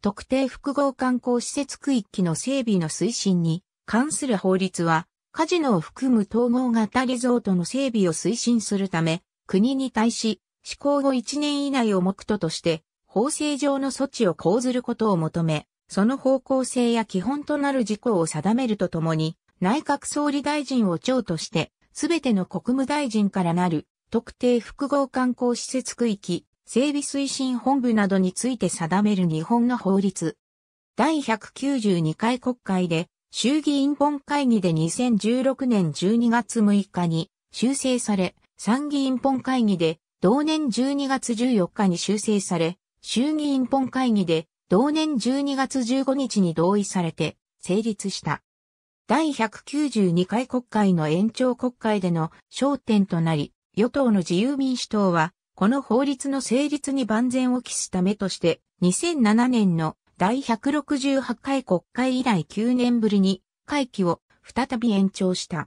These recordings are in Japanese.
特定複合観光施設区域の整備の推進に関する法律は、カジノを含む統合型リゾートの整備を推進するため、国に対し、施行後1年以内を目途として、法制上の措置を講ずることを求め、その方向性や基本となる事項を定めるとともに、内閣総理大臣を長として、すべての国務大臣からなる特定複合観光施設区域整備推進本部などについて定める日本の法律。第192回国会で衆議院本会議で2016年12月6日に修正され、参議院本会議で同年12月14日に修正され、衆議院本会議で同年12月15日に同意されて成立した。第192回国会の延長国会での焦点となり、与党の自由民主党はこの法律の成立に万全を期すためとして、2007年の第168回国会以来9年ぶりに会期を再び延長した。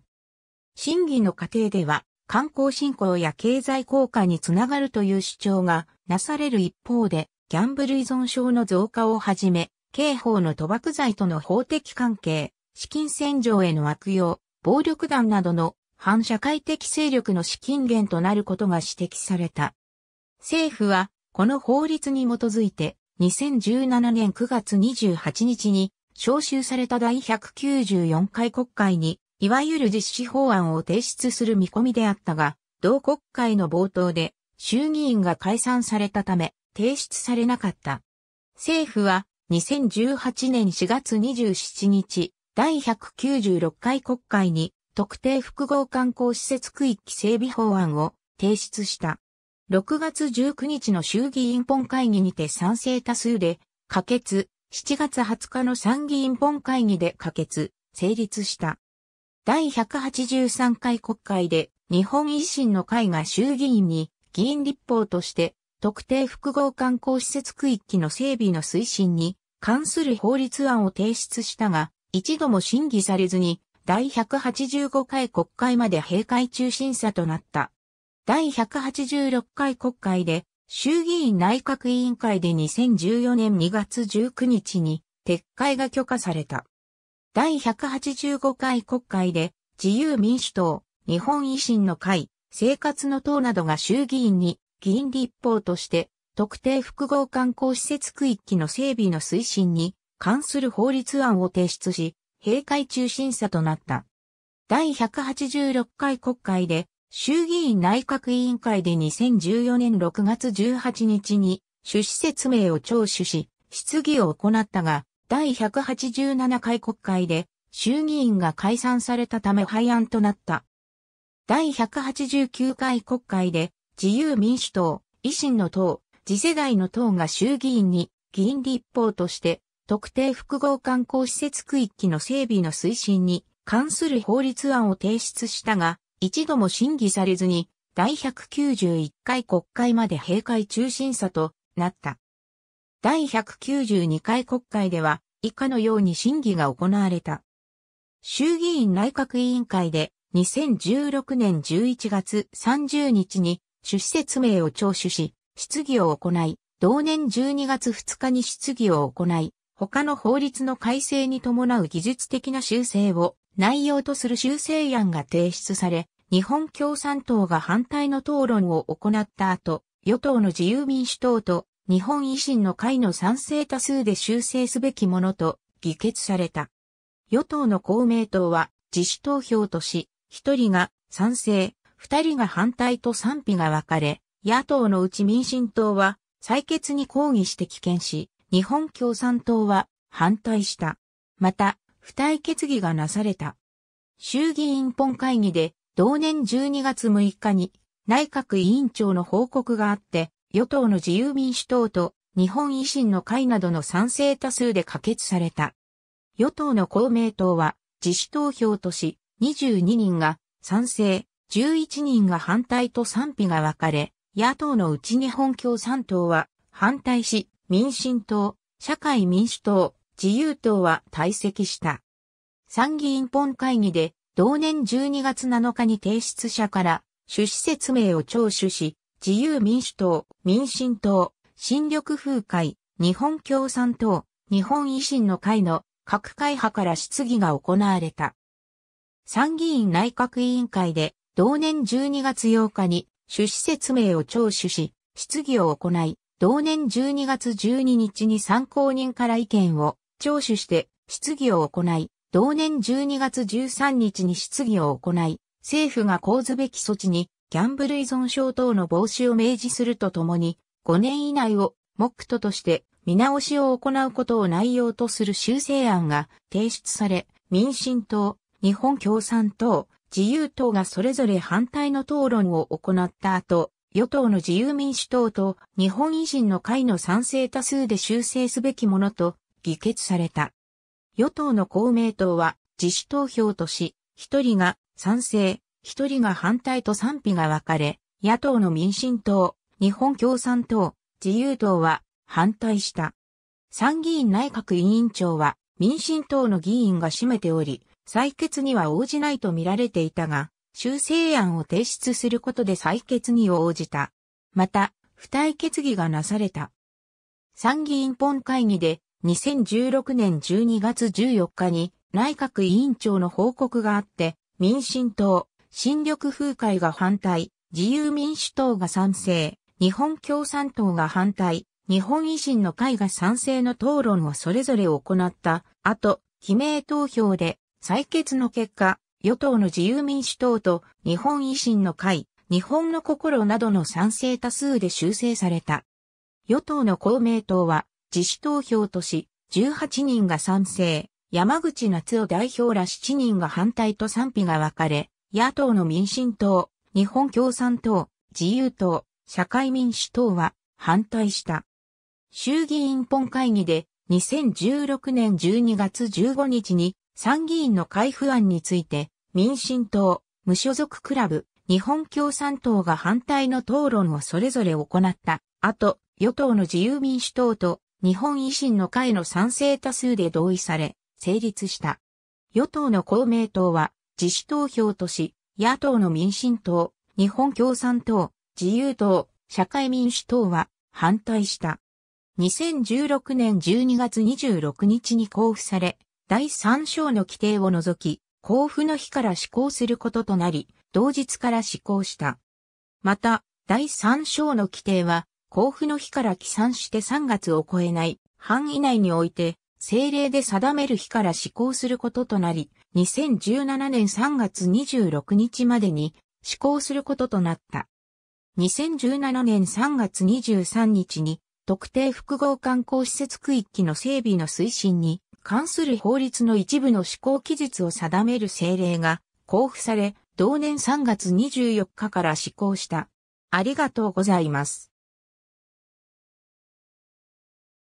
審議の過程では、観光振興や経済効果につながるという主張がなされる一方で、ギャンブル依存症の増加をはじめ、刑法の賭博罪との法的関係、資金洗浄への悪用、暴力団などの反社会的勢力の資金源となることが指摘された。政府は、この法律に基づいて、2017年9月28日に、召集された第194回国会に、いわゆる実施法案を提出する見込みであったが、同国会の冒頭で、衆議院が解散されたため、提出されなかった。政府は、2018年4月27日、第196回国会に、特定複合観光施設区域整備法案を提出した。6月19日の衆議院本会議にて賛成多数で可決、7月20日の参議院本会議で可決、成立した。第183回国会で日本維新の会が衆議院に議員立法として特定複合観光施設区域の整備の推進に関する法律案を提出したが、一度も審議されずに第185回国会まで閉会中審査となった。第186回国会で、衆議院内閣委員会で2014年2月19日に撤回が許可された。第185回国会で自由民主党、日本維新の会、生活の党などが衆議院に議員立法として特定複合観光施設区域の整備の推進に関する法律案を提出し、閉会中審査となった。第186回国会で衆議院内閣委員会で2014年6月18日に趣旨説明を聴取し、質疑を行ったが、第187回国会で衆議院が解散されたため廃案となった。第189回国会で自由民主党、維新の党、次世代の党が衆議院に議員立法として特定複合観光施設区域の整備の推進に関する法律案を提出したが、一度も審議されずに、第191回国会まで閉会中審査となった。第192回国会では、以下のように審議が行われた。衆議院内閣委員会で2016年11月30日に趣旨説明を聴取し、質疑を行い、同年12月2日に質疑を行い、他の法律の改正に伴う技術的な修正を内容とする修正案が提出され、日本共産党が反対の討論を行った後、与党の自由民主党と日本維新の会の賛成多数で修正すべきものと議決された。与党の公明党は自主投票とし、一人が賛成、二人が反対と賛否が分かれ、野党のうち民進党は採決に抗議して棄権し、日本共産党は反対した。また、付帯決議がなされた。衆議院本会議で同年12月6日に内閣委員長の報告があって、与党の自由民主党と日本維新の会などの賛成多数で可決された。与党の公明党は自主投票とし、22人が賛成、11人が反対と賛否が分かれ、野党のうち日本共産党は反対し、民進党、社会民主党、自由党は退席した。参議院本会議で同年12月7日に提出者から趣旨説明を聴取し、自由民主党、民進党、新緑風会、日本共産党、日本維新の会の各会派から質疑が行われた。参議院内閣委員会で同年12月8日に趣旨説明を聴取し、質疑を行い、同年12月12日に参考人から意見を聴取して質疑を行い、同年12月13日に質疑を行い、政府が講ずべき措置にギャンブル依存症等の防止を明示するとともに、5年以内を目途として見直しを行うことを内容とする修正案が提出され、民進党、日本共産党、自由党がそれぞれ反対の討論を行った後、与党の自由民主党と日本維新の会の賛成多数で修正すべきものと議決された。与党の公明党は自主投票とし、一人が賛成、一人が反対と賛否が分かれ、野党の民進党、日本共産党、自由党は反対した。参議院内閣委員長は民進党の議員が占めており、採決には応じないと見られていたが、修正案を提出することで採決に応じた。また、付帯決議がなされた。参議院本会議で2016年12月14日に内閣委員長の報告があって、民進党、新緑風会が反対、自由民主党が賛成、日本共産党が反対、日本維新の会が賛成の討論をそれぞれ行った後、記名投票で採決の結果、与党の自由民主党と日本維新の会、日本の心などの賛成多数で修正された。与党の公明党は自主投票とし、18人が賛成、山口夏夫代表ら7人が反対と賛否が分かれ、野党の民進党、日本共産党、自由党、社会民主党は反対した。衆議院本会議で2016年12月15日に参議院の開封案について民進党、無所属クラブ、日本共産党が反対の討論をそれぞれ行った。あと、与党の自由民主党と日本維新の会の賛成多数で同意され、成立した。与党の公明党は、自主投票とし、野党の民進党、日本共産党、自由党、社会民主党は反対した。2016年12月26日に交付され、第3章の規定を除き、交付の日から施行することとなり、同日から施行した。また、第3章の規定は、交付の日から起算して3月を超えない範囲内において、政令で定める日から施行することとなり、2017年3月26日までに施行することとなった。2017年3月23日に特定複合観光施設区域の整備の推進に関する法律の一部の施行期日を定める政令が交付され、同年3月24日から施行した。ありがとうございます。